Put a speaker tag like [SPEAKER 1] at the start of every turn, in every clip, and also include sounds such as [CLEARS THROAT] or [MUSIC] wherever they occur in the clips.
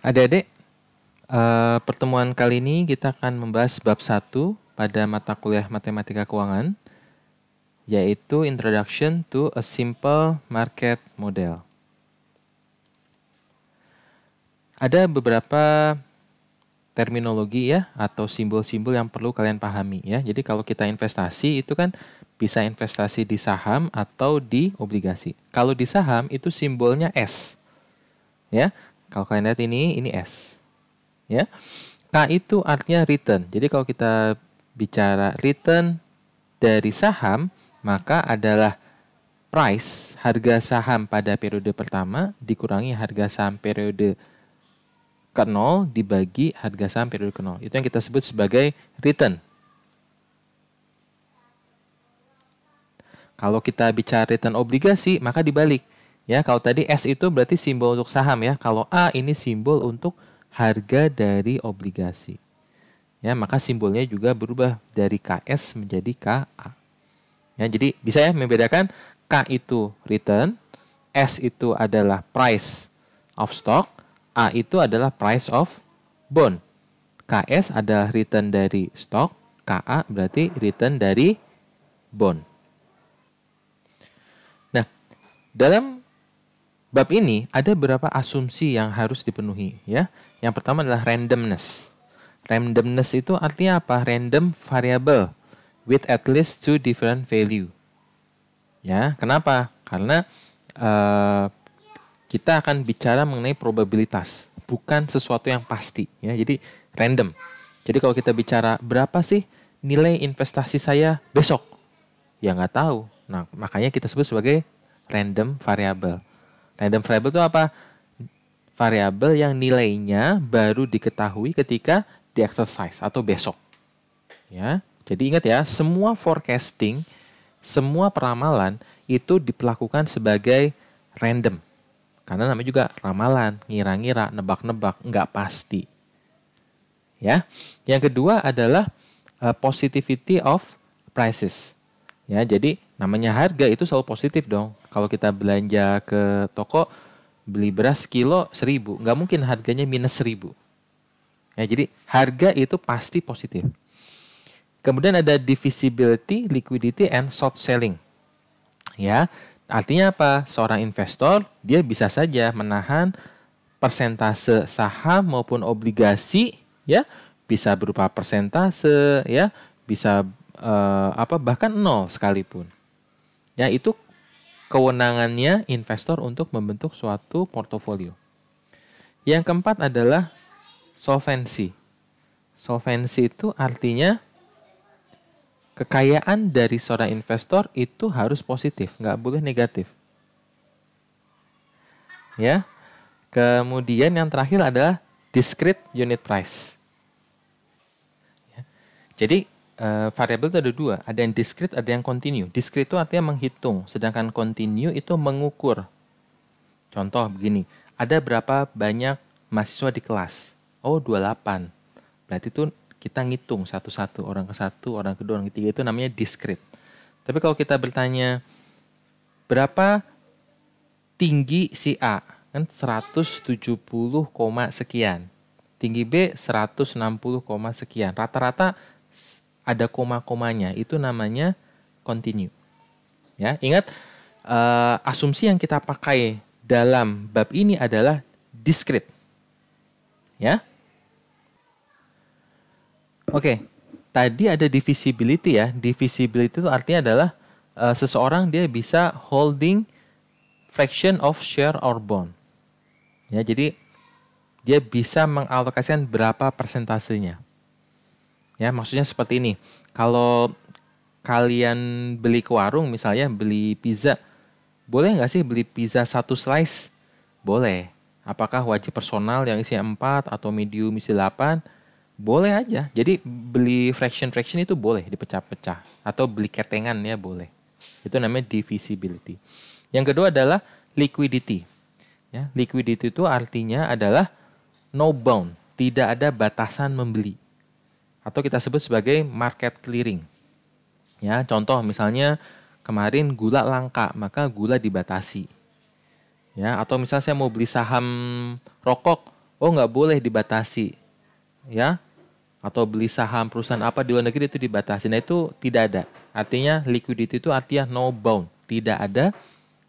[SPEAKER 1] Adik-adik, uh, pertemuan kali ini kita akan membahas bab 1 pada mata kuliah Matematika Keuangan, yaitu Introduction to a Simple Market Model. Ada beberapa terminologi ya atau simbol-simbol yang perlu kalian pahami ya. Jadi kalau kita investasi itu kan bisa investasi di saham atau di obligasi. Kalau di saham itu simbolnya S. Ya, kalau kalian lihat ini, ini S. Ya. K itu artinya return. Jadi kalau kita bicara return dari saham, maka adalah price harga saham pada periode pertama dikurangi harga saham periode ke nol dibagi harga saham periode ke nol. Itu yang kita sebut sebagai return. Kalau kita bicara return obligasi, maka dibalik. Ya, kalau tadi S itu berarti simbol untuk saham ya. Kalau A ini simbol untuk harga dari obligasi. Ya, maka simbolnya juga berubah dari KS menjadi KA. Ya, jadi bisa ya membedakan K itu return, S itu adalah price of stock, A itu adalah price of bond. KS adalah return dari stock, KA berarti return dari bond. Nah, dalam bab ini ada beberapa asumsi yang harus dipenuhi ya. Yang pertama adalah randomness. Randomness itu artinya apa? Random variable with at least two different value. Ya, kenapa? Karena uh, kita akan bicara mengenai probabilitas, bukan sesuatu yang pasti ya. Jadi random. Jadi kalau kita bicara berapa sih nilai investasi saya besok? Ya nggak tahu. Nah, makanya kita sebut sebagai random variable. Random variable itu apa? Variabel yang nilainya baru diketahui ketika di exercise atau besok. Ya. Jadi ingat ya, semua forecasting, semua peramalan itu diperlakukan sebagai random. Karena namanya juga ramalan, ngira-ngira, nebak-nebak, nggak pasti. Ya. Yang kedua adalah uh, positivity of prices. Ya, jadi namanya harga itu selalu positif dong kalau kita belanja ke toko beli beras kilo seribu nggak mungkin harganya minus seribu ya jadi harga itu pasti positif kemudian ada divisibility liquidity and short selling ya artinya apa seorang investor dia bisa saja menahan persentase saham maupun obligasi ya bisa berupa persentase ya bisa eh, apa bahkan nol sekalipun ya itu kewenangannya investor untuk membentuk suatu portofolio. Yang keempat adalah solvency. Solvency itu artinya kekayaan dari seorang investor itu harus positif, nggak boleh negatif. Ya. Kemudian yang terakhir adalah discrete unit price. Ya. Jadi uh, variabel itu ada dua, ada yang discrete, ada yang continue. Discrete itu artinya menghitung, sedangkan continue itu mengukur. Contoh begini, ada berapa banyak mahasiswa di kelas? Oh, 28. Berarti itu kita ngitung satu-satu, orang ke satu, orang kedua, orang ketiga itu namanya discrete. Tapi kalau kita bertanya berapa tinggi si A? Kan 170, sekian. Tinggi B 160, sekian. Rata-rata ada koma-komanya itu namanya continue. Ya, ingat uh, asumsi yang kita pakai dalam bab ini adalah discrete. Ya. Oke. Okay. Tadi ada divisibility ya. Divisibility itu artinya adalah uh, seseorang dia bisa holding fraction of share or bond. Ya, jadi dia bisa mengalokasikan berapa persentasenya Ya, maksudnya seperti ini. Kalau kalian beli ke warung misalnya beli pizza, boleh nggak sih beli pizza satu slice? Boleh. Apakah wajib personal yang isinya 4 atau medium isi 8? Boleh aja. Jadi beli fraction-fraction itu boleh dipecah-pecah. Atau beli ketengan ya boleh. Itu namanya divisibility. Yang kedua adalah liquidity. Ya, liquidity itu artinya adalah no bound, tidak ada batasan membeli atau kita sebut sebagai market clearing. Ya, contoh misalnya kemarin gula langka, maka gula dibatasi. Ya, atau misalnya saya mau beli saham rokok, oh nggak boleh dibatasi. Ya, atau beli saham perusahaan apa di luar negeri itu dibatasi. Nah itu tidak ada. Artinya liquidity itu artinya no bound, tidak ada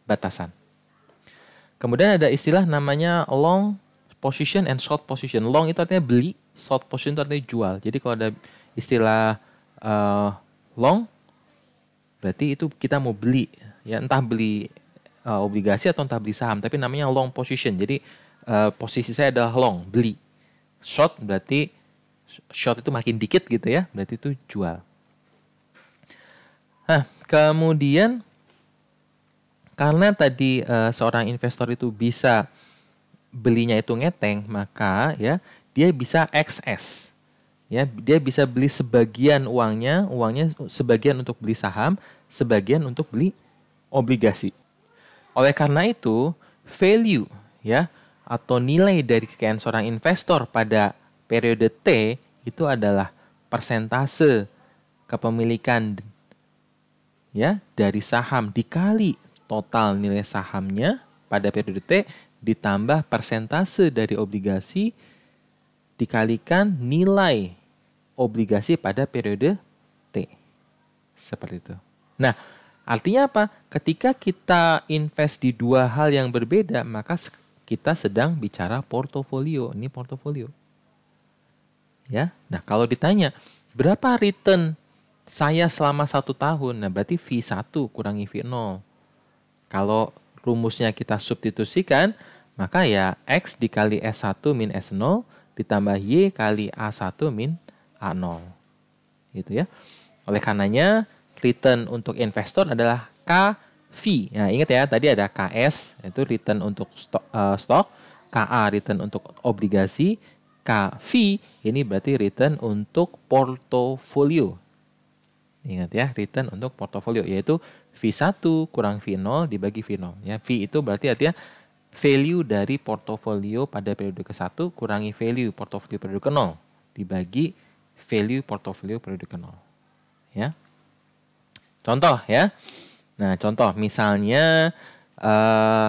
[SPEAKER 1] batasan. Kemudian ada istilah namanya long position and short position. Long itu artinya beli, short position itu artinya jual. Jadi kalau ada istilah uh, long, berarti itu kita mau beli, ya entah beli uh, obligasi atau entah beli saham, tapi namanya long position. Jadi uh, posisi saya adalah long, beli. Short berarti short itu makin dikit gitu ya, berarti itu jual. Nah, kemudian karena tadi uh, seorang investor itu bisa belinya itu ngeteng, maka ya dia bisa XS. Ya, dia bisa beli sebagian uangnya, uangnya sebagian untuk beli saham, sebagian untuk beli obligasi. Oleh karena itu, value ya atau nilai dari kekayaan seorang investor pada periode T itu adalah persentase kepemilikan ya dari saham dikali total nilai sahamnya pada periode T ditambah persentase dari obligasi dikalikan nilai obligasi pada periode T. Seperti itu. Nah, artinya apa? Ketika kita invest di dua hal yang berbeda, maka kita sedang bicara portofolio. Ini portofolio. Ya. Nah, kalau ditanya berapa return saya selama satu tahun, nah berarti V1 kurangi V0. Kalau rumusnya kita substitusikan, maka ya X dikali S1 min S0 ditambah Y kali A1 min A0. Gitu ya. Oleh karenanya, return untuk investor adalah KV. Nah, ingat ya, tadi ada KS, itu return untuk stok, uh, eh, stok KA return untuk obligasi, k v ini berarti return untuk portofolio. Ingat ya, return untuk portofolio yaitu V1 kurang V0 dibagi V0. Ya, V itu berarti artinya value dari portofolio pada periode ke-1 kurangi value portofolio periode ke-0 dibagi value portofolio periode ke-0. Ya. Contoh ya. Nah, contoh misalnya uh,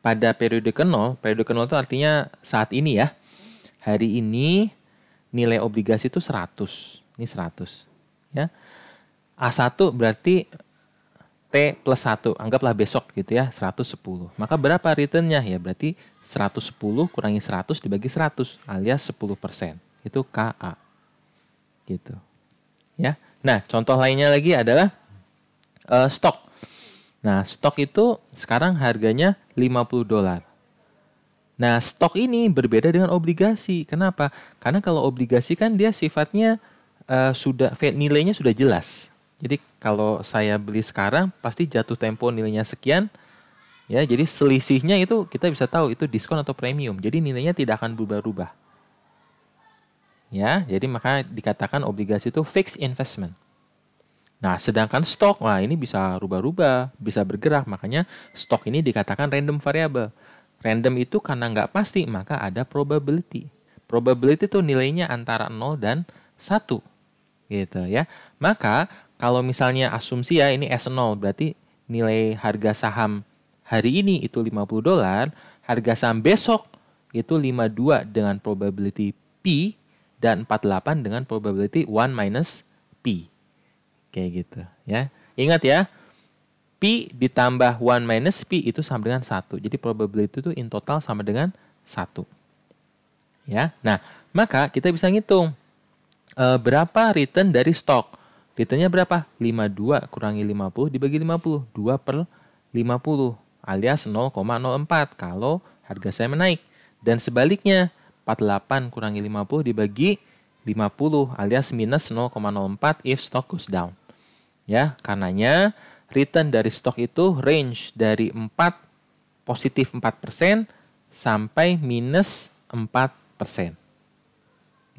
[SPEAKER 1] pada periode ke-0, periode ke-0 itu artinya saat ini ya. Hari ini nilai obligasi itu 100. Ini 100 ya. A1 berarti T plus 1, anggaplah besok gitu ya, 110. Maka berapa returnnya? Ya berarti 110 kurangi 100 dibagi 100 alias 10 persen. Itu KA. Gitu. Ya. Nah, contoh lainnya lagi adalah uh, stok. Nah, stok itu sekarang harganya 50 dolar. Nah, stok ini berbeda dengan obligasi. Kenapa? Karena kalau obligasi kan dia sifatnya uh, sudah nilainya sudah jelas jadi kalau saya beli sekarang pasti jatuh tempo nilainya sekian. Ya, jadi selisihnya itu kita bisa tahu itu diskon atau premium. Jadi nilainya tidak akan berubah-ubah. Ya, jadi maka dikatakan obligasi itu fixed investment. Nah, sedangkan stok, wah ini bisa rubah-rubah, bisa bergerak, makanya stok ini dikatakan random variable. Random itu karena nggak pasti, maka ada probability. Probability itu nilainya antara 0 dan 1. Gitu ya. Maka kalau misalnya asumsi ya ini S0 berarti nilai harga saham hari ini itu 50 dolar, harga saham besok itu 52 dengan probability P dan 48 dengan probability 1 minus P. Kayak gitu ya. Ingat ya, P ditambah 1 minus P itu sama dengan 1. Jadi probability itu in total sama dengan 1. Ya. Nah, maka kita bisa ngitung eh, berapa return dari stok. Ditanya berapa? 52 kurangi 50 dibagi 50. 2 per 50 alias 0,04 kalau harga saya menaik. Dan sebaliknya 48 kurangi 50 dibagi 50 alias minus 0,04 if stock goes down. Ya, karenanya return dari stok itu range dari 4 positif 4% sampai minus 4%.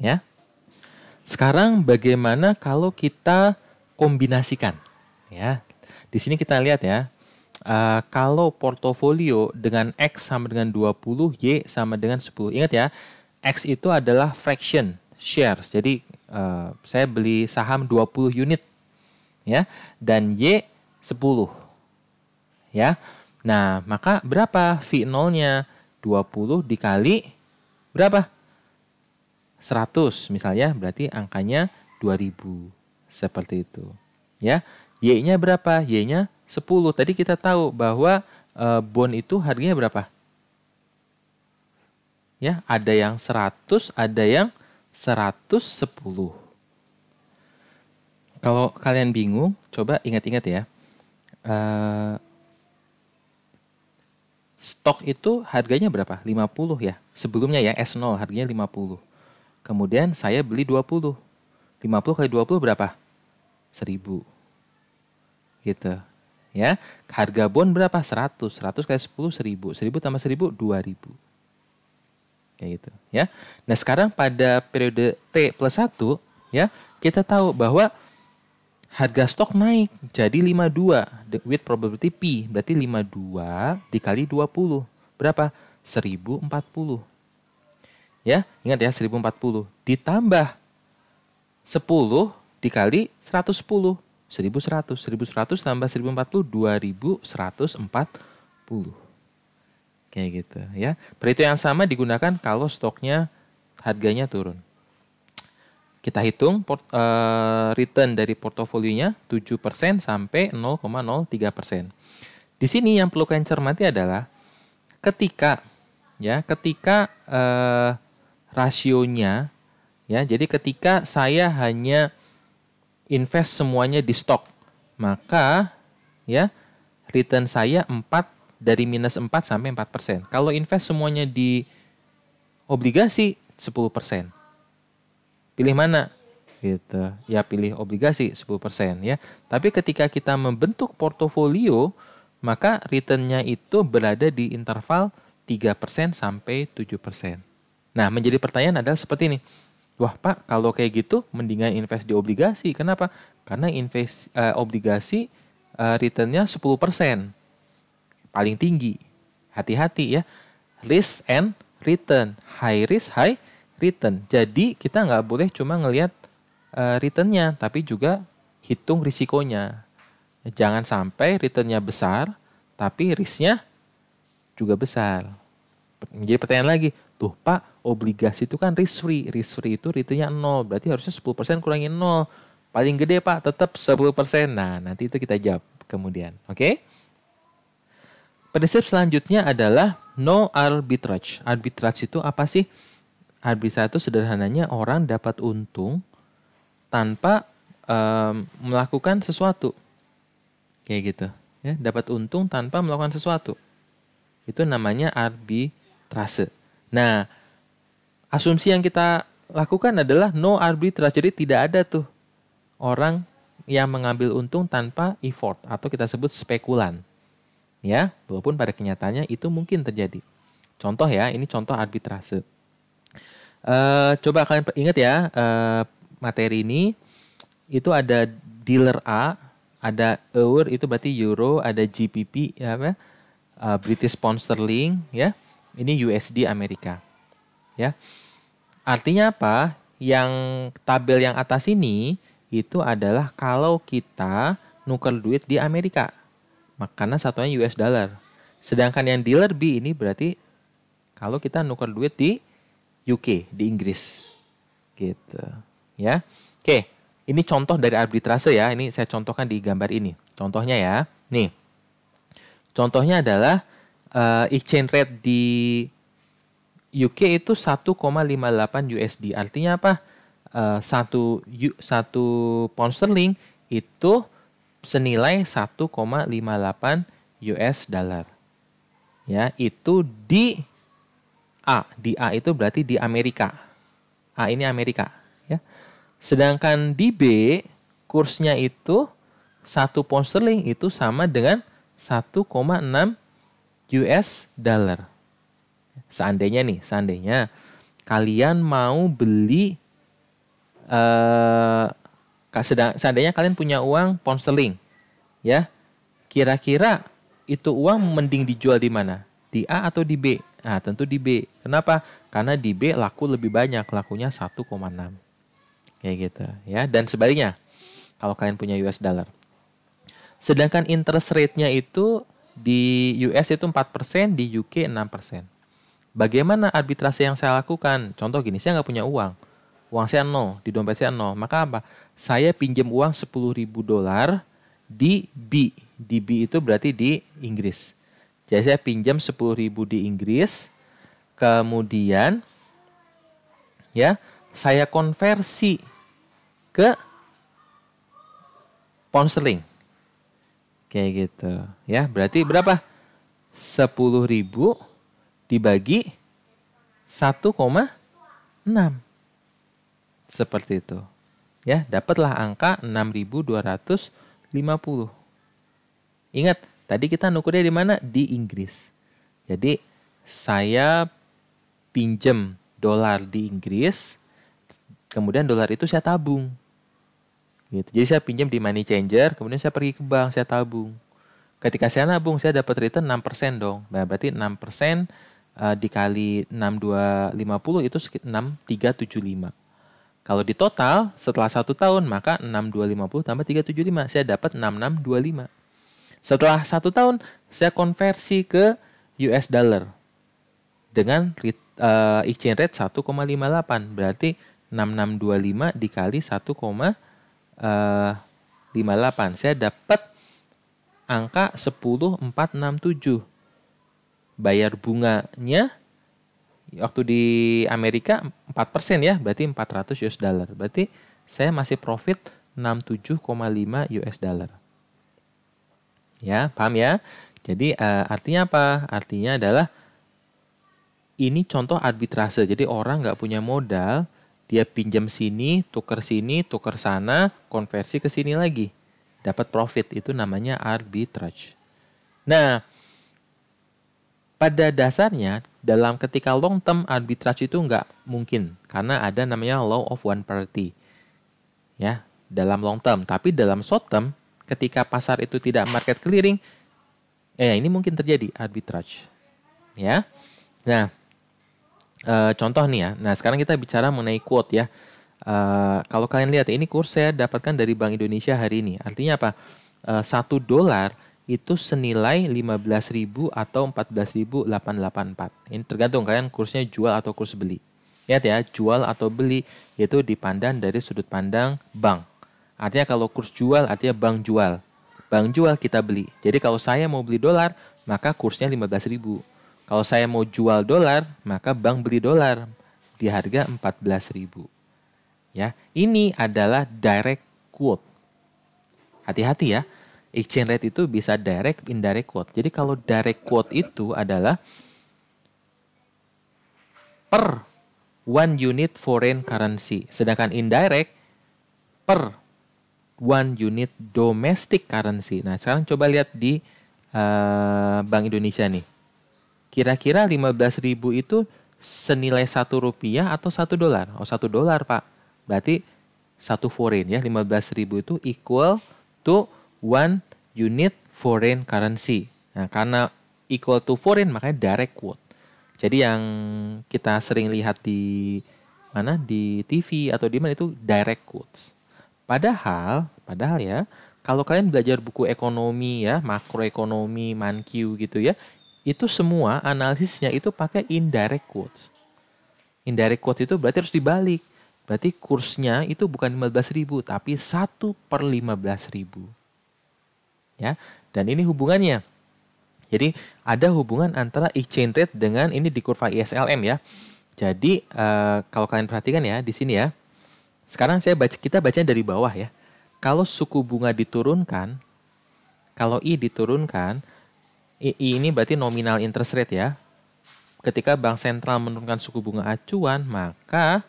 [SPEAKER 1] Ya. Sekarang bagaimana kalau kita kombinasikan? Ya, di sini kita lihat ya. Uh, kalau portofolio dengan X sama dengan 20, Y sama dengan 10. Ingat ya, X itu adalah fraction shares. Jadi uh, saya beli saham 20 unit ya dan Y 10. Ya. Nah, maka berapa V0-nya? 20 dikali berapa? 100 misalnya berarti angkanya 2000 seperti itu. Ya, Y-nya berapa? Y-nya 10. Tadi kita tahu bahwa e, eh, bon itu harganya berapa? Ya, ada yang 100, ada yang 110. Kalau kalian bingung, coba ingat-ingat ya. E, stok itu harganya berapa? 50 ya. Sebelumnya ya S0 harganya 50 Kemudian saya beli 20. 50 kali 20 berapa? 1000. Gitu. Ya, harga bond berapa? 100. 100 kali 10 1000. 1000 tambah 1000 2000. Kayak gitu, ya. Nah, sekarang pada periode T plus 1, ya, kita tahu bahwa harga stok naik jadi 52 with probability P berarti 52 dikali 20 berapa 1040 ya ingat ya 1040 ditambah 10 dikali 110 1100 1100 tambah 1040 2140 kayak gitu ya perhitungan yang sama digunakan kalau stoknya harganya turun kita hitung port, uh, return dari portofolionya 7% sampai 0,03%. Di sini yang perlu kalian cermati adalah ketika ya, ketika uh, rasionya ya. Jadi ketika saya hanya invest semuanya di stok, maka ya return saya 4 dari minus 4 sampai 4%. Kalau invest semuanya di obligasi 10%. Pilih mana? Gitu. Ya pilih obligasi 10% ya. Tapi ketika kita membentuk portofolio, maka returnnya itu berada di interval 3% sampai 7%. Nah, menjadi pertanyaan adalah seperti ini. Wah, Pak, kalau kayak gitu mendingan invest di obligasi. Kenapa? Karena invest uh, obligasi uh, sepuluh 10%. Paling tinggi. Hati-hati ya. Risk and return. High risk, high return. Jadi, kita nggak boleh cuma ngelihat uh, eh, nya tapi juga hitung risikonya. Jangan sampai return-nya besar, tapi risk-nya juga besar. Menjadi pertanyaan lagi, Tuh Pak, obligasi itu kan risk free. Risk free itu returnnya 0. Berarti harusnya 10% kurangin 0. Paling gede Pak, tetap 10%. Nah, nanti itu kita jawab kemudian. Oke? Okay? Prinsip selanjutnya adalah no arbitrage. Arbitrage itu apa sih? Arbitrage itu sederhananya orang dapat untung tanpa um, melakukan sesuatu. Kayak gitu. Ya, dapat untung tanpa melakukan sesuatu. Itu namanya arbitrase. Nah, asumsi yang kita lakukan adalah no arbitrage. Jadi tidak ada tuh orang yang mengambil untung tanpa effort atau kita sebut spekulan. Ya, walaupun pada kenyataannya itu mungkin terjadi. Contoh ya, ini contoh arbitrase. Uh, coba kalian ingat ya, uh, materi ini itu ada dealer A, ada EUR itu berarti euro, ada GBP ya apa? Uh, British pound sterling ya. Ini USD Amerika. Ya. Artinya apa? Yang tabel yang atas ini itu adalah kalau kita nuker duit di Amerika. makanya satunya US dollar. Sedangkan yang dealer B ini berarti kalau kita nuker duit di UK, di Inggris. Gitu. Ya. Oke, ini contoh dari arbitrase ya. Ini saya contohkan di gambar ini. Contohnya ya. Nih. Contohnya adalah uh, exchange rate di UK itu 1,58 USD. Artinya apa? Uh, satu satu pound sterling itu senilai 1,58 US dollar. Ya, itu di A. Di A itu berarti di Amerika. A ini Amerika, ya. Sedangkan di B kursnya itu satu pound sterling itu sama dengan 1,6 US dollar. Seandainya nih, seandainya kalian mau beli eh sedang, seandainya kalian punya uang ponseling ya. Kira-kira itu uang mending dijual di mana? Di A atau di B? Nah, tentu di B. Kenapa? Karena di B laku lebih banyak, lakunya 1,6. Kayak gitu, ya. Dan sebaliknya, kalau kalian punya US dollar. Sedangkan interest rate-nya itu di US itu 4%, di UK 6%. Bagaimana arbitrase yang saya lakukan? Contoh gini, saya nggak punya uang. Uang saya nol, di dompet saya nol. Maka apa? Saya pinjam uang sepuluh ribu dolar di B. Di B itu berarti di Inggris. Jadi saya pinjam sepuluh ribu di Inggris, kemudian ya saya konversi ke pound sterling. Kayak gitu. Ya, berarti berapa? Sepuluh ribu dibagi 1,6. Seperti itu. Ya, dapatlah angka 6.250. Ingat, tadi kita nukurnya di mana? Di Inggris. Jadi, saya pinjem dolar di Inggris, kemudian dolar itu saya tabung Gitu. Jadi saya pinjam di money changer, kemudian saya pergi ke bank, saya tabung. Ketika saya nabung, saya dapat return 6% dong. Nah, berarti 6% uh, eh, dikali 6250 itu sekitar 6375. Kalau di total setelah satu tahun maka 6250 tambah 375 saya dapat 6625. Setelah satu tahun saya konversi ke US dollar dengan uh, exchange rate 1,58 berarti 6625 dikali 1,58 Eh, lima 58. Saya dapat angka 10467. Bayar bunganya waktu di Amerika 4% ya, berarti 400 US dollar. Berarti saya masih profit 67,5 US dollar. Ya, paham ya? Jadi uh, artinya apa? Artinya adalah ini contoh arbitrase. Jadi orang nggak punya modal, dia pinjam sini, tukar sini, tukar sana, konversi ke sini lagi. Dapat profit, itu namanya arbitrage. Nah, pada dasarnya dalam ketika long term arbitrage itu nggak mungkin karena ada namanya law of one party. Ya, dalam long term, tapi dalam short term ketika pasar itu tidak market clearing, eh ini mungkin terjadi arbitrage. Ya. Nah, Eh, contoh nih ya. Nah sekarang kita bicara mengenai quote ya. Uh, kalau kalian lihat ini kurs saya dapatkan dari Bank Indonesia hari ini. Artinya apa? Eh, satu uh, dolar itu senilai 15.000 atau 14.884. Ini tergantung kalian kursnya jual atau kurs beli. Lihat ya, jual atau beli itu dipandang dari sudut pandang bank. Artinya kalau kurs jual artinya bank jual. Bank jual kita beli. Jadi kalau saya mau beli dolar, maka kursnya 15.000. Kalau saya mau jual dolar, maka bank beli dolar di harga 14.000. Ya, ini adalah direct quote. Hati-hati ya. Exchange rate itu bisa direct indirect quote. Jadi kalau direct quote itu adalah per one unit foreign currency. Sedangkan indirect per one unit domestic currency. Nah, sekarang coba lihat di uh, Bank Indonesia nih. Kira-kira 15 ribu itu senilai satu rupiah atau satu dolar? Oh satu dolar pak. Berarti satu foreign ya 15 ribu itu equal to one unit foreign currency. Nah karena equal to foreign makanya direct quote. Jadi yang kita sering lihat di mana di TV atau di mana itu direct quotes. Padahal, padahal ya, kalau kalian belajar buku ekonomi ya, makroekonomi, mankiw gitu ya, itu semua analisisnya itu pakai indirect quotes. Indirect quote itu berarti harus dibalik. Berarti kursnya itu bukan 15.000 tapi 1 per 15.000. Ya, dan ini hubungannya. Jadi ada hubungan antara exchange rate dengan ini di kurva ISLM ya. Jadi eh, kalau kalian perhatikan ya di sini ya. Sekarang saya baca kita baca dari bawah ya. Kalau suku bunga diturunkan, kalau I diturunkan, I ini berarti nominal interest rate ya. Ketika bank sentral menurunkan suku bunga acuan, maka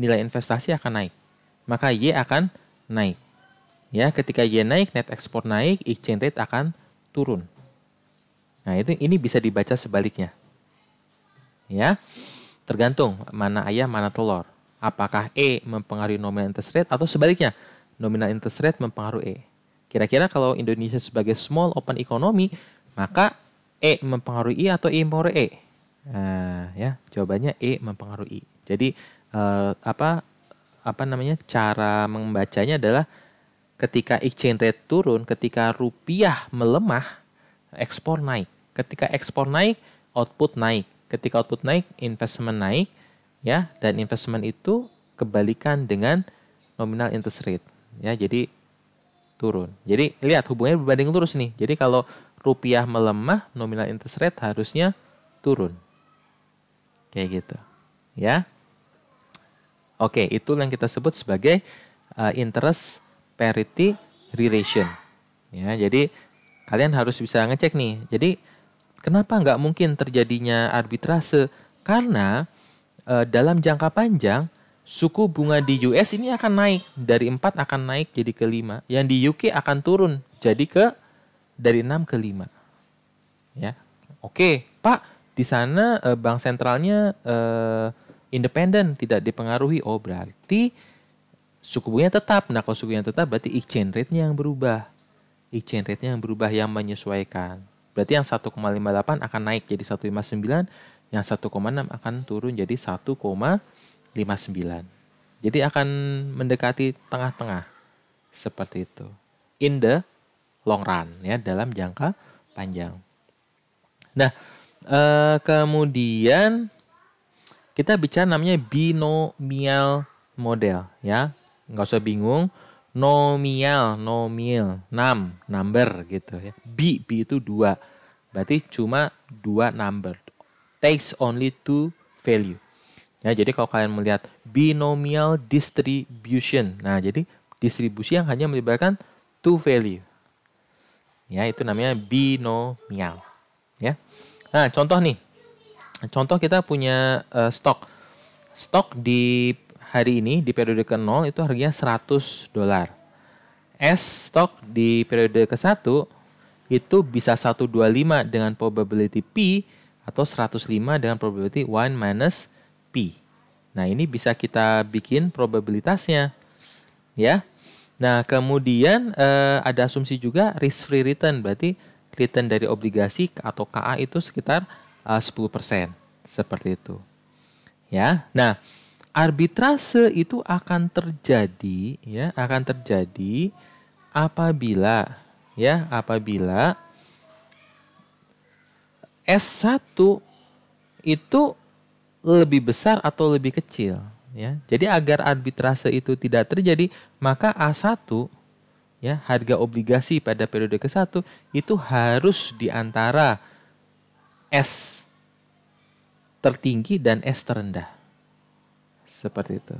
[SPEAKER 1] nilai investasi akan naik. Maka Y akan naik. Ya, ketika Y naik, net ekspor naik, exchange rate akan turun. Nah, itu ini bisa dibaca sebaliknya. Ya. Tergantung mana ayam, mana telur. Apakah E mempengaruhi nominal interest rate atau sebaliknya, nominal interest rate mempengaruhi E. Kira-kira kalau Indonesia sebagai small open economy, maka E mempengaruhi I atau I mempengaruhi E? Nah, ya, jawabannya E mempengaruhi I. Jadi eh, apa apa namanya cara membacanya adalah ketika exchange rate turun, ketika rupiah melemah, ekspor naik. Ketika ekspor naik, output naik. Ketika output naik, investment naik, ya. Dan investment itu kebalikan dengan nominal interest rate, ya. Jadi turun. Jadi lihat hubungannya berbanding lurus nih. Jadi kalau rupiah melemah, nominal interest rate harusnya turun. Kayak gitu. Ya. Oke, itu yang kita sebut sebagai uh, interest parity relation. Ya, jadi kalian harus bisa ngecek nih. Jadi kenapa nggak mungkin terjadinya arbitrase? Karena e, dalam jangka panjang suku bunga di US ini akan naik dari 4 akan naik jadi ke 5. Yang di UK akan turun jadi ke dari 6 ke 5. Ya. Oke, Pak, di sana uh, bank sentralnya uh, independen, tidak dipengaruhi. Oh, berarti suku bunganya tetap. Nah, kalau suku yang tetap berarti exchange rate-nya yang berubah. Exchange rate-nya yang berubah yang menyesuaikan. Berarti yang 1,58 akan naik jadi 159, yang 1,6 akan turun jadi 1,59. Jadi akan mendekati tengah-tengah. Seperti itu. In the long run ya dalam jangka panjang. Nah, eh, kemudian kita bicara namanya binomial model ya. Nggak usah bingung. Nomial, nomial, nam, number gitu ya. B, B itu dua. Berarti cuma dua number. Takes only two value. Ya, jadi kalau kalian melihat binomial distribution. Nah, jadi distribusi yang hanya melibatkan two value. Ya, itu namanya binomial. Ya. Nah, contoh nih. Contoh kita punya uh, stok. Stok di hari ini di periode ke-0 itu harganya 100 dolar. S stok di periode ke-1 itu bisa 125 dengan probability P atau 105 dengan probability 1 minus P. Nah, ini bisa kita bikin probabilitasnya. Ya. Nah, kemudian eh, ada asumsi juga risk free return, berarti return dari obligasi atau KA itu sekitar eh, 10%, seperti itu. Ya. Nah, arbitrase itu akan terjadi ya, akan terjadi apabila ya, apabila S1 itu lebih besar atau lebih kecil ya. Jadi agar arbitrase itu tidak terjadi, maka A1 ya, harga obligasi pada periode ke-1 itu harus di antara S tertinggi dan S terendah. Seperti itu.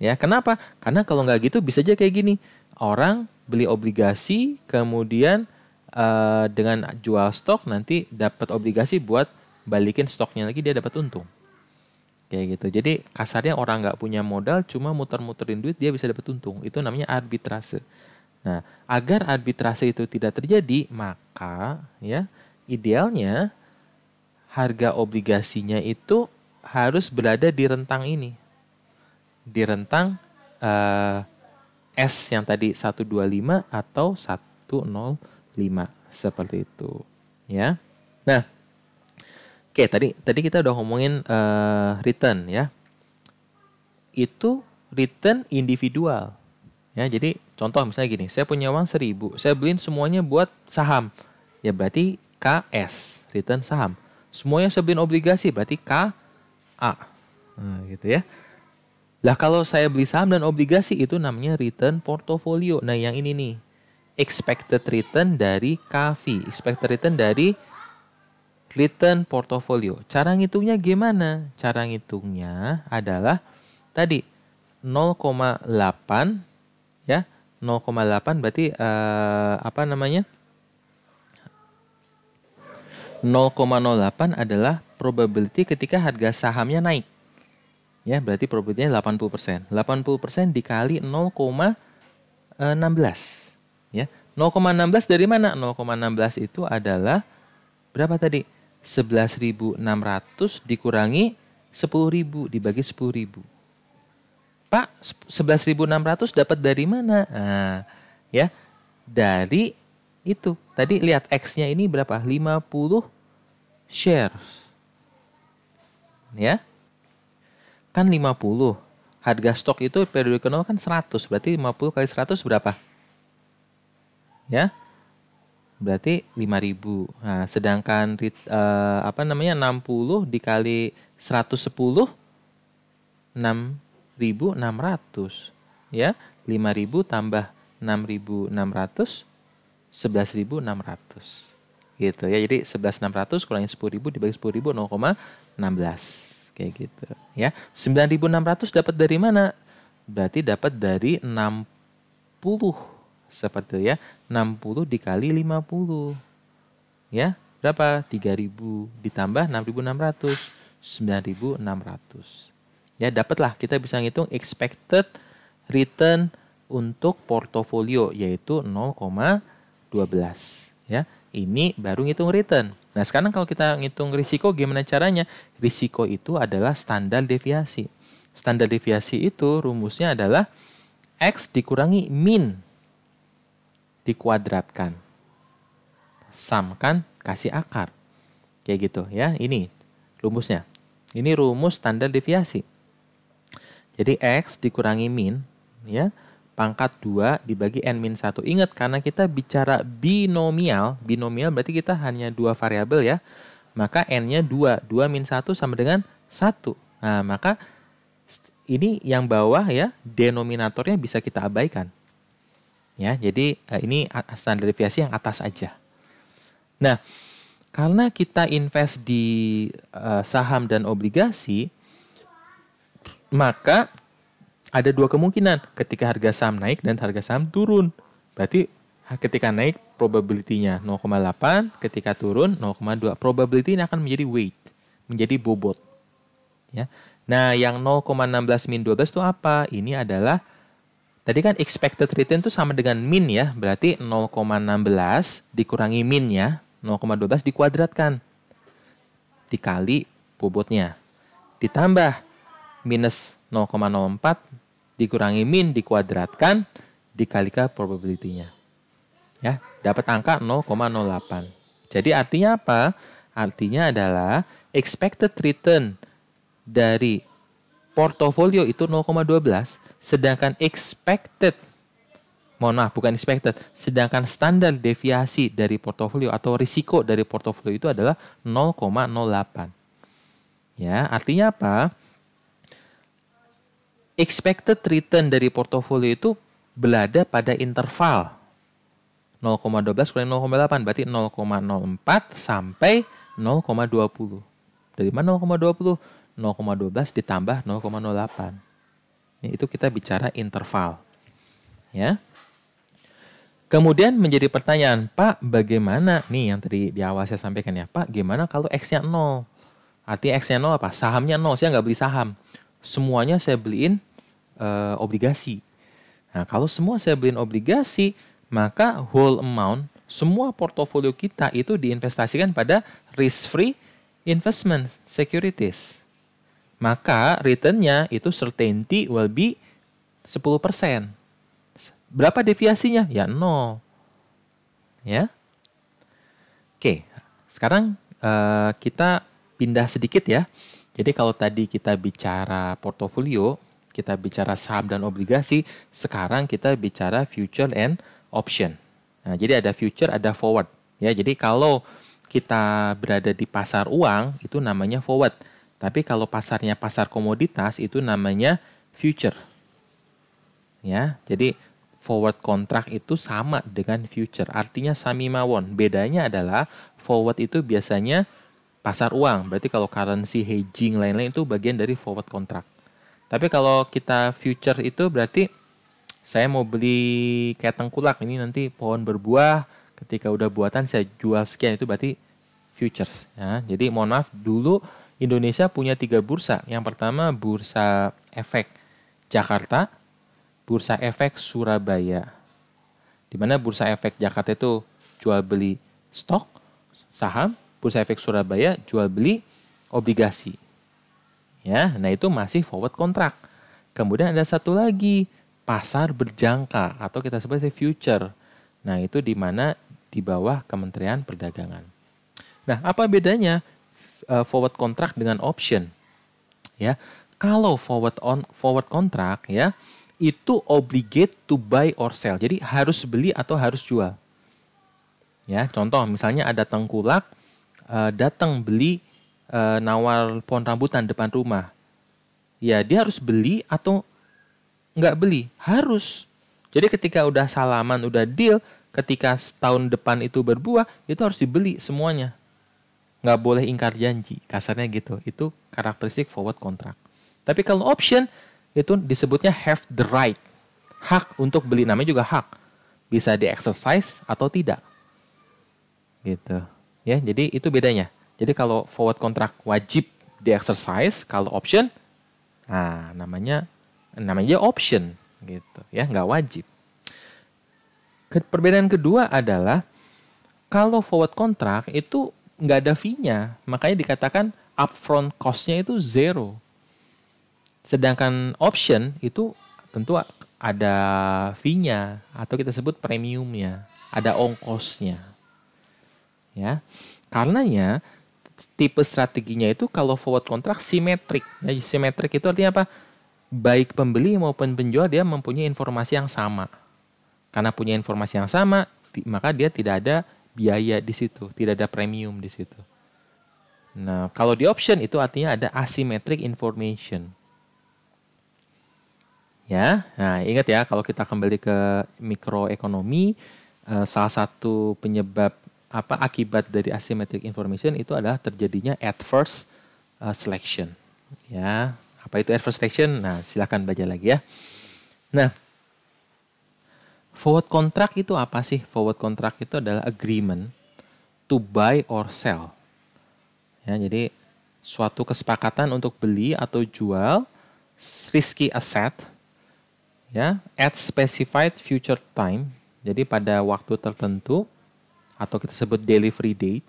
[SPEAKER 1] Ya, kenapa? Karena kalau nggak gitu bisa aja kayak gini. Orang beli obligasi kemudian uh, dengan jual stok nanti dapat obligasi buat balikin stoknya lagi dia dapat untung kayak gitu jadi kasarnya orang nggak punya modal cuma muter-muterin duit dia bisa dapat untung itu namanya arbitrase nah agar arbitrase itu tidak terjadi maka ya idealnya harga obligasinya itu harus berada di rentang ini di rentang uh, S yang tadi 125 atau 105 seperti itu ya nah Oke, tadi tadi kita udah ngomongin uh, return ya. Itu return individual. Ya, jadi contoh misalnya gini, saya punya uang 1000, saya beliin semuanya buat saham. Ya berarti KS, return saham. Semuanya saya beliin obligasi berarti KA. Nah, gitu ya. Lah kalau saya beli saham dan obligasi itu namanya return portfolio Nah, yang ini nih expected return dari KV, expected return dari return portfolio. Cara ngitungnya gimana? Cara ngitungnya adalah tadi 0,8 ya. 0,8 berarti uh, apa namanya? 0,08 adalah probability ketika harga sahamnya naik. Ya, berarti probability-nya 80%. 80% dikali 0,16. Ya. 0,16 dari mana? 0,16 itu adalah berapa tadi? 11.600 dikurangi 10.000 dibagi 10.000. Pak, 11.600 dapat dari mana? Nah, ya, dari itu. Tadi lihat X-nya ini berapa? 50 shares. Ya. Kan 50. Harga stok itu periode kenal kan 100. Berarti 50 kali 100 berapa? Ya berarti 5000. Nah, sedangkan uh, apa namanya 60 dikali 110 6600 ya. 5000 tambah 6600 11600 gitu ya. Jadi 11600 kurangi 10000 dibagi 10000 0,16 kayak gitu ya. 9600 dapat dari mana? Berarti dapat dari 60 seperti ya 60 dikali 50 ya berapa 3000 ditambah 6600 9600 ya dapatlah kita bisa ngitung expected return untuk portofolio yaitu 0,12 ya ini baru ngitung return nah sekarang kalau kita ngitung risiko gimana caranya risiko itu adalah standar deviasi standar deviasi itu rumusnya adalah x dikurangi min dikuadratkan. Samkan, kasih akar. Kayak gitu ya, ini rumusnya. Ini rumus standar deviasi. Jadi X dikurangi min, ya, pangkat 2 dibagi n min 1. Ingat karena kita bicara binomial, binomial berarti kita hanya dua variabel ya. Maka n-nya 2, 2 min 1 sama dengan 1. Nah, maka ini yang bawah ya, denominatornya bisa kita abaikan ya. Jadi uh, ini standar deviasi yang atas aja. Nah, karena kita invest di eh, saham dan obligasi, maka ada dua kemungkinan ketika harga saham naik dan harga saham turun. Berarti ketika naik probability-nya 0,8, ketika turun 0,2. Probability ini akan menjadi weight, menjadi bobot. Ya. Nah, yang 0,16 min 12 itu apa? Ini adalah Tadi kan expected return itu sama dengan min ya, berarti 0,16 dikurangi min ya, 0,12 dikuadratkan. Dikali bobotnya. Ditambah minus 0,04 dikurangi min dikuadratkan dikalikan probability-nya. Ya, dapat angka 0,08. Jadi artinya apa? Artinya adalah expected return dari portofolio itu 0,12, sedangkan expected mohon maaf bukan expected, sedangkan standar deviasi dari portofolio atau risiko dari portofolio itu adalah 0,08. Ya, artinya apa? Expected return dari portofolio itu berada pada interval 0,12 kurang 0,8 berarti 0,04 sampai 0,20. Dari mana 0,20? 0,12 ditambah 0,08. Ya, itu kita bicara interval. Ya. Kemudian menjadi pertanyaan, Pak, bagaimana nih yang tadi di awal saya sampaikan ya, Pak, gimana kalau X-nya 0? Artinya X-nya 0 apa? Sahamnya 0, saya nggak beli saham. Semuanya saya beliin e, obligasi. Nah, kalau semua saya beliin obligasi, maka whole amount, semua portofolio kita itu diinvestasikan pada risk-free investment securities maka returnnya itu certainty will be 10%. Berapa deviasinya? Ya 0. Ya. Oke, sekarang uh, kita pindah sedikit ya. Jadi kalau tadi kita bicara portofolio, kita bicara saham dan obligasi, sekarang kita bicara future and option. Nah, jadi ada future, ada forward. Ya, jadi kalau kita berada di pasar uang itu namanya forward tapi kalau pasarnya pasar komoditas itu namanya future. Ya, jadi forward kontrak itu sama dengan future. Artinya sami mawon. Bedanya adalah forward itu biasanya pasar uang. Berarti kalau currency hedging lain-lain itu bagian dari forward kontrak. Tapi kalau kita future itu berarti saya mau beli kayak tengkulak ini nanti pohon berbuah ketika udah buatan saya jual sekian itu berarti futures ya. Jadi mohon maaf dulu Indonesia punya tiga bursa. Yang pertama Bursa Efek Jakarta, Bursa Efek Surabaya. Di mana Bursa Efek Jakarta itu jual beli stok saham, Bursa Efek Surabaya jual beli obligasi. Ya, nah itu masih forward kontrak. Kemudian ada satu lagi, pasar berjangka atau kita sebut sebagai future. Nah, itu di mana di bawah Kementerian Perdagangan. Nah, apa bedanya? uh, forward contract dengan option. Ya. Kalau forward on forward contract ya, itu obligate to buy or sell. Jadi harus beli atau harus jual. Ya, contoh misalnya ada tengkulak uh, datang beli uh, nawar pohon rambutan depan rumah. Ya, dia harus beli atau nggak beli, harus. Jadi ketika udah salaman, udah deal, ketika setahun depan itu berbuah, itu harus dibeli semuanya nggak boleh ingkar janji kasarnya gitu itu karakteristik forward kontrak tapi kalau option itu disebutnya have the right hak untuk beli namanya juga hak bisa di exercise atau tidak gitu ya jadi itu bedanya jadi kalau forward kontrak wajib di exercise kalau option nah namanya namanya option gitu ya nggak wajib perbedaan kedua adalah kalau forward kontrak itu nggak ada fee-nya. Makanya dikatakan upfront cost-nya itu zero. Sedangkan option itu tentu ada fee-nya atau kita sebut premium-nya, ada ongkosnya. Ya. Karenanya tipe strateginya itu kalau forward contract simetrik. Ya, simetrik itu artinya apa? Baik pembeli maupun penjual dia mempunyai informasi yang sama. Karena punya informasi yang sama, maka dia tidak ada biaya di situ, tidak ada premium di situ. Nah, kalau di option itu artinya ada asymmetric information. Ya, nah ingat ya kalau kita kembali ke mikroekonomi, eh, salah satu penyebab apa akibat dari asymmetric information itu adalah terjadinya adverse uh, selection. Ya, apa itu adverse selection? Nah, silahkan baca lagi ya. Nah, Forward contract itu apa sih? Forward contract itu adalah agreement to buy or sell. Ya, jadi suatu kesepakatan untuk beli atau jual risky asset ya at specified future time. Jadi pada waktu tertentu atau kita sebut delivery date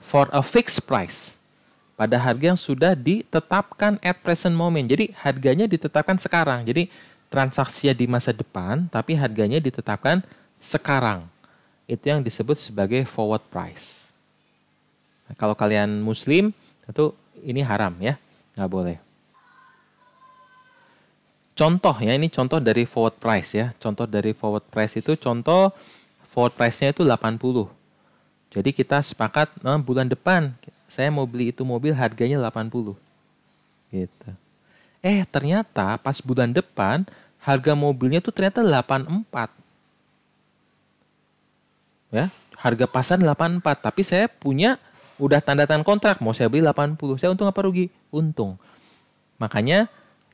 [SPEAKER 1] for a fixed price pada harga yang sudah ditetapkan at present moment. Jadi harganya ditetapkan sekarang. Jadi transaksi di masa depan, tapi harganya ditetapkan sekarang. Itu yang disebut sebagai forward price. Nah, kalau kalian muslim, tentu ini haram ya, nggak boleh. Contoh ya, ini contoh dari forward price ya. Contoh dari forward price itu contoh forward price-nya itu 80. Jadi kita sepakat nah, bulan depan saya mau beli itu mobil harganya 80. Gitu. Eh ternyata pas bulan depan harga mobilnya tuh ternyata 84. Ya, harga pasar 84, tapi saya punya udah tanda tangan kontrak mau saya beli 80, saya untung apa rugi? Untung. Makanya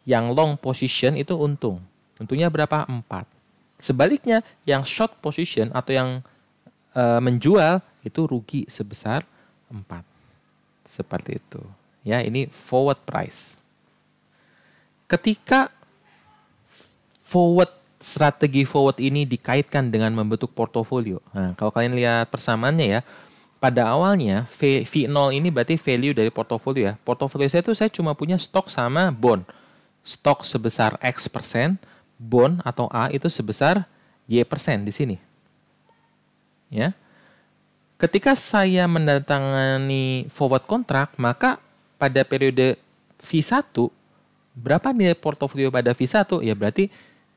[SPEAKER 1] yang long position itu untung. Untungnya berapa? 4. Sebaliknya yang short position atau yang e, menjual itu rugi sebesar 4. Seperti itu. Ya, ini forward price ketika forward strategi forward ini dikaitkan dengan membentuk portofolio. Nah, kalau kalian lihat persamaannya ya, pada awalnya v, 0 ini berarti value dari portofolio ya. Portofolio saya itu saya cuma punya stok sama bond. Stok sebesar X persen, bond atau A itu sebesar Y persen di sini. Ya. Ketika saya mendatangani forward kontrak, maka pada periode V1 berapa nilai portofolio pada V1? Ya berarti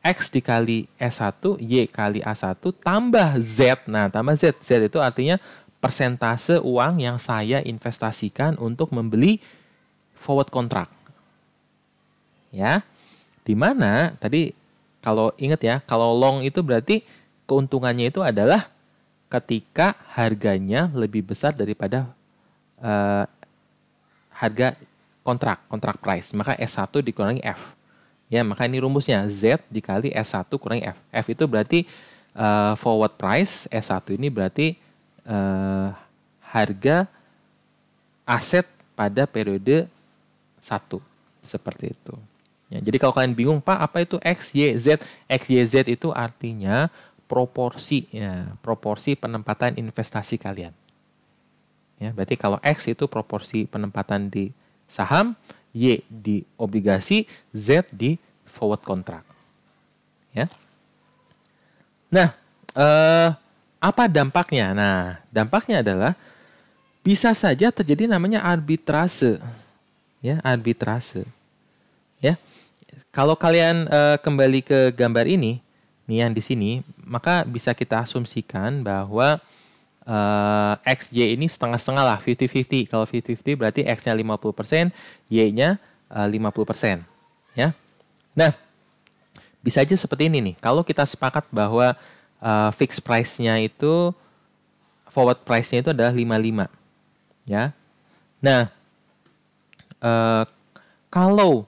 [SPEAKER 1] X dikali S1, Y kali A1, tambah Z. Nah, tambah Z. Z itu artinya persentase uang yang saya investasikan untuk membeli forward kontrak. Ya, di mana tadi kalau ingat ya, kalau long itu berarti keuntungannya itu adalah ketika harganya lebih besar daripada uh, harga kontrak, kontrak price. Maka S1 dikurangi F. Ya, maka ini rumusnya Z dikali S1 kurangi F. F itu berarti uh, forward price, S1 ini berarti uh, harga aset pada periode 1. Seperti itu. Ya, jadi kalau kalian bingung, Pak, apa itu X, Y, Z? X, Y, Z itu artinya proporsi, ya, proporsi penempatan investasi kalian. Ya, berarti kalau X itu proporsi penempatan di saham, Y di obligasi, Z di forward kontrak. Ya. Nah, eh, apa dampaknya? Nah, dampaknya adalah bisa saja terjadi namanya arbitrase. Ya, arbitrase. Ya. Kalau kalian eh, kembali ke gambar ini, nih yang di sini, maka bisa kita asumsikan bahwa uh, X, Y ini setengah-setengah lah, 50-50. Kalau 50-50 berarti X-nya 50%, Y-nya eh, uh, 50%. Ya. Nah, bisa aja seperti ini nih. Kalau kita sepakat bahwa uh, fixed price-nya itu, forward price-nya itu adalah 55. Ya. Nah, uh, kalau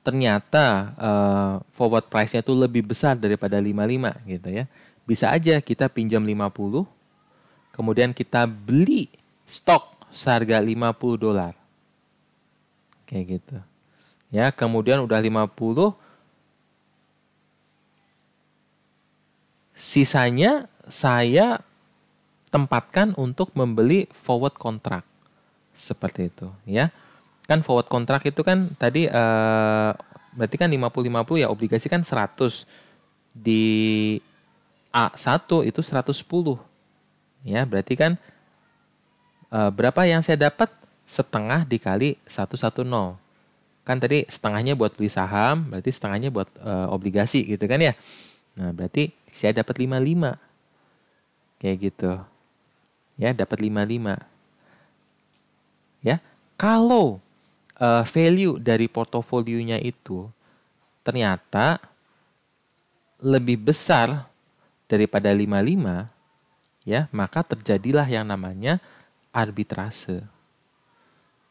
[SPEAKER 1] ternyata uh, forward price-nya itu lebih besar daripada 55 gitu ya. Bisa aja kita pinjam 50 kemudian kita beli stok seharga 50 dolar. Kayak gitu. Ya, kemudian udah 50 sisanya saya tempatkan untuk membeli forward kontrak seperti itu ya kan forward kontrak itu kan tadi eh, berarti kan 50-50 ya obligasi kan 100 di A1 itu 110 ya berarti kan e, berapa yang saya dapat setengah dikali 110 kan tadi setengahnya buat beli saham berarti setengahnya buat e, obligasi gitu kan ya nah berarti saya dapat 55 kayak gitu ya dapat 55 ya kalau e, value dari portofolionya itu ternyata lebih besar daripada 55 ya maka terjadilah yang namanya arbitrase.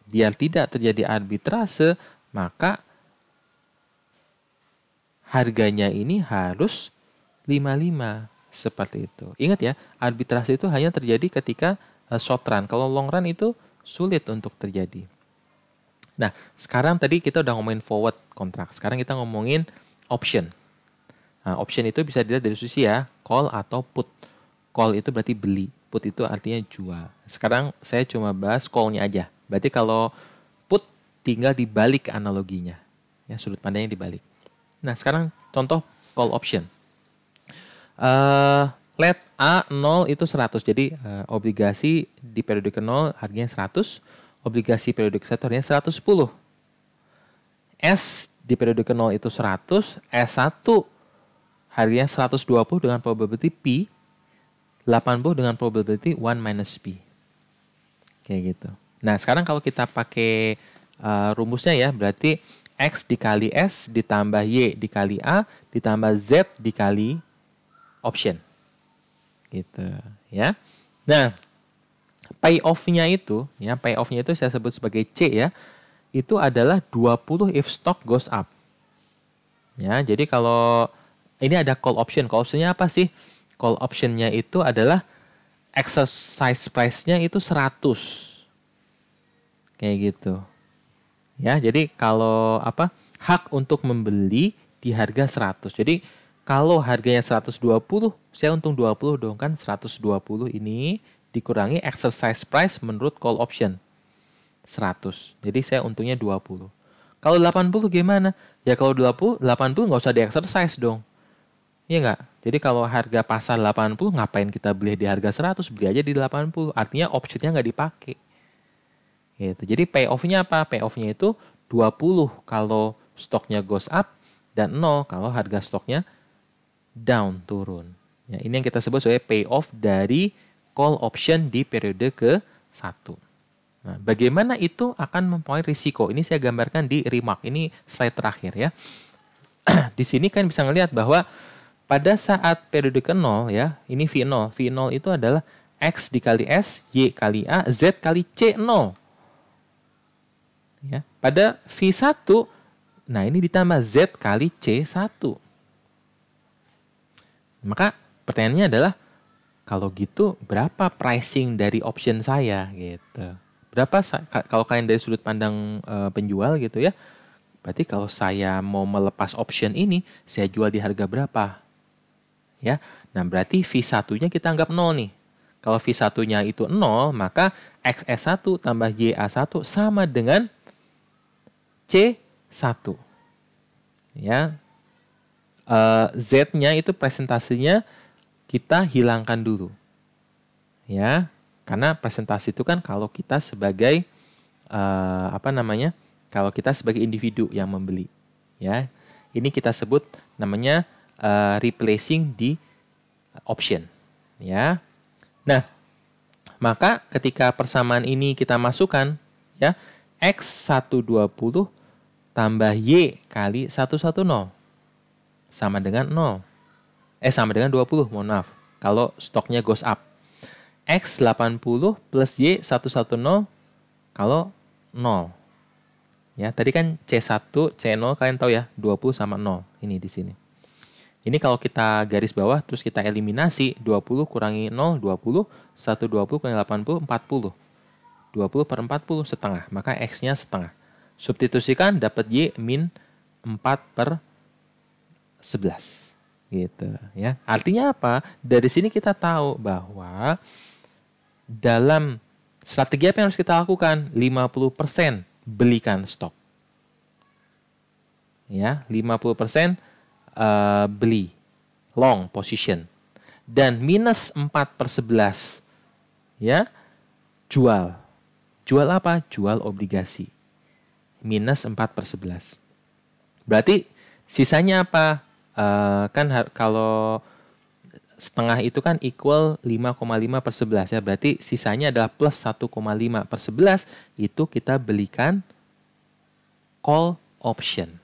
[SPEAKER 1] Biar tidak terjadi arbitrase, maka harganya ini harus 55 seperti itu. Ingat ya, arbitrase itu hanya terjadi ketika eh, short run. Kalau long run itu sulit untuk terjadi. Nah, sekarang tadi kita udah ngomongin forward kontrak. Sekarang kita ngomongin option. Nah, option itu bisa dilihat dari sisi ya, call atau put call itu berarti beli, put itu artinya jual. Sekarang saya cuma bahas call-nya aja. Berarti kalau put tinggal dibalik analoginya. Ya, sudut pandangnya dibalik. Nah, sekarang contoh call option. Uh, let A 0 itu 100. Jadi uh, obligasi di periode ke 0 harganya 100, obligasi periode ke 1 harganya 110. S di periode ke 0 itu 100, S1 harganya 120 dengan probability P 80 dengan probability 1 minus p, Kayak gitu. Nah, sekarang kalau kita pakai uh, rumusnya ya, berarti X dikali S ditambah Y dikali A ditambah Z dikali option. Gitu, ya. Nah, payoff-nya itu, ya, payoff-nya itu saya sebut sebagai C ya. Itu adalah 20 if stock goes up. Ya, jadi kalau ini ada call option. Call option-nya apa sih? call optionnya itu adalah exercise price-nya itu 100. Kayak gitu. Ya, jadi kalau apa hak untuk membeli di harga 100. Jadi kalau harganya 120, saya untung 20 dong kan 120 ini dikurangi exercise price menurut call option 100. Jadi saya untungnya 20. Kalau 80 gimana? Ya kalau 20, 80 nggak usah di exercise dong. Iya nggak? Jadi kalau harga pasar 80 ngapain kita beli di harga 100? Beli aja di 80. Artinya optionnya nggak dipakai. Gitu. Jadi payoff-nya apa? Payoff-nya itu 20 kalau stoknya goes up dan 0 kalau harga stoknya down turun. Ya, ini yang kita sebut sebagai payoff dari call option di periode ke 1 Nah, bagaimana itu akan mempengaruhi risiko? Ini saya gambarkan di remark. Ini slide terakhir ya. [CLEARS THROAT] di sini kan bisa ngelihat bahwa pada saat periode ke-0 ya, ini V0. V0 itu adalah X dikali S, Y kali A, Z kali C0. Ya, pada V1, nah ini ditambah Z kali C1. Maka pertanyaannya adalah, kalau gitu berapa pricing dari option saya gitu. Berapa kalau kalian dari sudut pandang e, penjual gitu ya. Berarti kalau saya mau melepas option ini, saya jual di harga berapa? ya. Nah, berarti V1-nya kita anggap 0 nih. Kalau V1-nya itu 0, maka XS1 tambah YA1 sama dengan C1. Ya. Uh, Z-nya itu presentasinya kita hilangkan dulu. Ya, karena presentasi itu kan kalau kita sebagai uh, apa namanya? Kalau kita sebagai individu yang membeli, ya. Ini kita sebut namanya uh, replacing di option ya. Nah, maka ketika persamaan ini kita masukkan ya x120 tambah y kali 110 sama dengan 0. Eh sama dengan 20, mohon maaf. Kalau stoknya goes up. X80 plus Y110 kalau 0. Ya, tadi kan C1, C0 kalian tahu ya, 20 sama 0. Ini di sini. Ini kalau kita garis bawah terus kita eliminasi 20 kurangi 0 20 120 kurangi 80 40. 20 per 40 setengah, maka X-nya setengah. Substitusikan dapat Y min 4 per 11. Gitu ya. Artinya apa? Dari sini kita tahu bahwa dalam strategi apa yang harus kita lakukan? 50% belikan stok. Ya, 50% uh, beli long position dan minus 4 per 11 ya jual jual apa jual obligasi minus 4 per 11 berarti sisanya apa uh, kan kalau setengah itu kan equal 5,5 per 11 ya. Berarti sisanya adalah plus 1,5 per 11 itu kita belikan call option.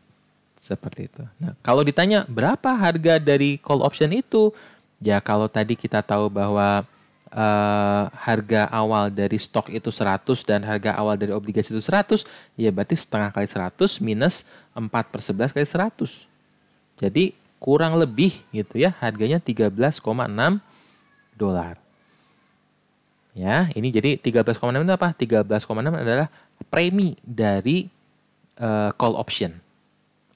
[SPEAKER 1] Seperti itu. Nah, kalau ditanya berapa harga dari call option itu? Ya kalau tadi kita tahu bahwa uh, harga awal dari stok itu 100 dan harga awal dari obligasi itu 100, ya berarti setengah kali 100 minus 4 per 11 kali 100. Jadi kurang lebih gitu ya harganya 13,6 dolar. Ya, ini jadi 13,6 itu apa? 13,6 adalah premi dari uh, call option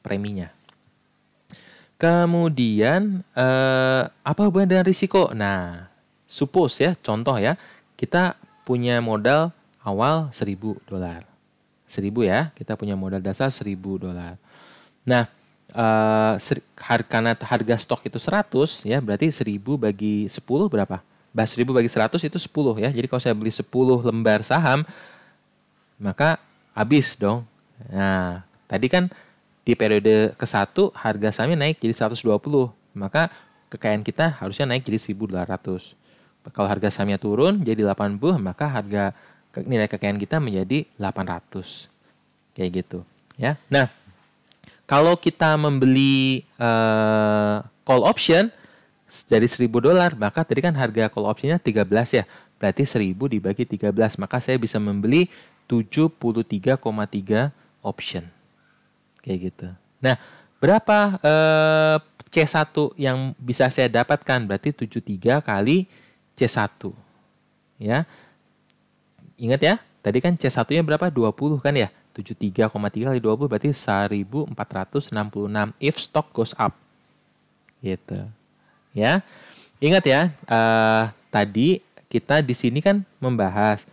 [SPEAKER 1] preminya. Kemudian eh, apa hubungannya dengan risiko? Nah, suppose ya, contoh ya, kita punya modal awal 1000 dolar. 1000 ya, kita punya modal dasar 1000 dolar. Nah, eh, karena harga stok itu 100 ya, berarti 1000 bagi 10 berapa? Bah 1000 bagi 100 itu 10 ya. Jadi kalau saya beli 10 lembar saham, maka habis dong. Nah, tadi kan di periode ke-1 harga sahamnya naik jadi 120, maka kekayaan kita harusnya naik jadi 1.200. Kalau harga sahamnya turun jadi 80, maka harga nilai kekayaan kita menjadi 800. Kayak gitu, ya. Nah, kalau kita membeli uh, call option dari 1000 dolar, maka tadi kan harga call optionnya 13 ya. Berarti 1000 dibagi 13, maka saya bisa membeli 73,3 option kayak gitu. Nah, berapa eh, C1 yang bisa saya dapatkan? Berarti 73 kali C1. Ya. Ingat ya, tadi kan C1-nya berapa? 20 kan ya? 73,3 kali 20 berarti 1466 if stock goes up. Gitu. Ya. Ingat ya, eh, tadi kita di sini kan membahas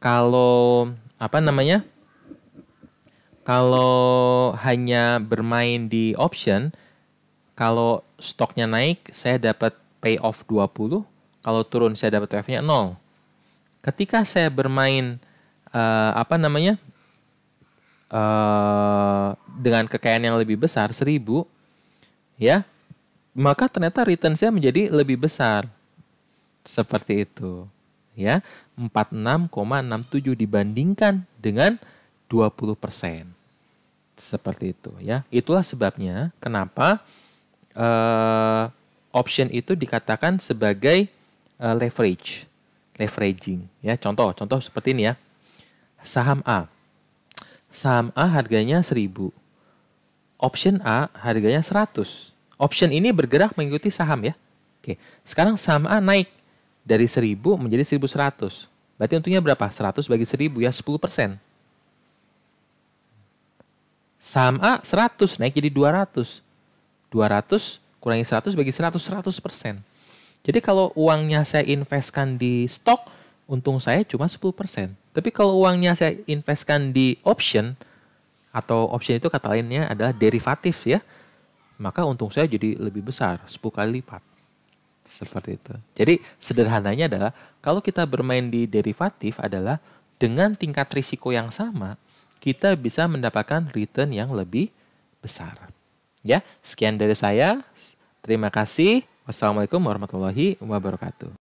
[SPEAKER 1] kalau apa namanya? Kalau hanya bermain di option, kalau stoknya naik, saya dapat payoff 20. Kalau turun, saya dapat payoffnya 0. Ketika saya bermain, uh, apa namanya, uh, dengan kekayaan yang lebih besar, 1000, ya, maka ternyata return saya menjadi lebih besar. Seperti itu. Ya, 46,67 dibandingkan dengan 20 persen. Seperti itu ya. Itulah sebabnya kenapa uh, option itu dikatakan sebagai uh, leverage, leveraging ya. Contoh, contoh seperti ini ya. Saham A. Saham A harganya 1000. Option A harganya 100. Option ini bergerak mengikuti saham ya. Oke, sekarang saham A naik dari 1000 menjadi 1100. Berarti untungnya berapa? 100 bagi 1000 ya 10 persen. Saham A 100 naik jadi 200. 200 kurangi 100 bagi 100 100 persen. Jadi kalau uangnya saya investkan di stok, untung saya cuma 10 persen. Tapi kalau uangnya saya investkan di option, atau option itu kata lainnya adalah derivatif ya, maka untung saya jadi lebih besar, 10 kali lipat. Seperti itu. Jadi sederhananya adalah kalau kita bermain di derivatif adalah dengan tingkat risiko yang sama, kita bisa mendapatkan return yang lebih besar. Ya, sekian dari saya. Terima kasih. Wassalamualaikum warahmatullahi wabarakatuh.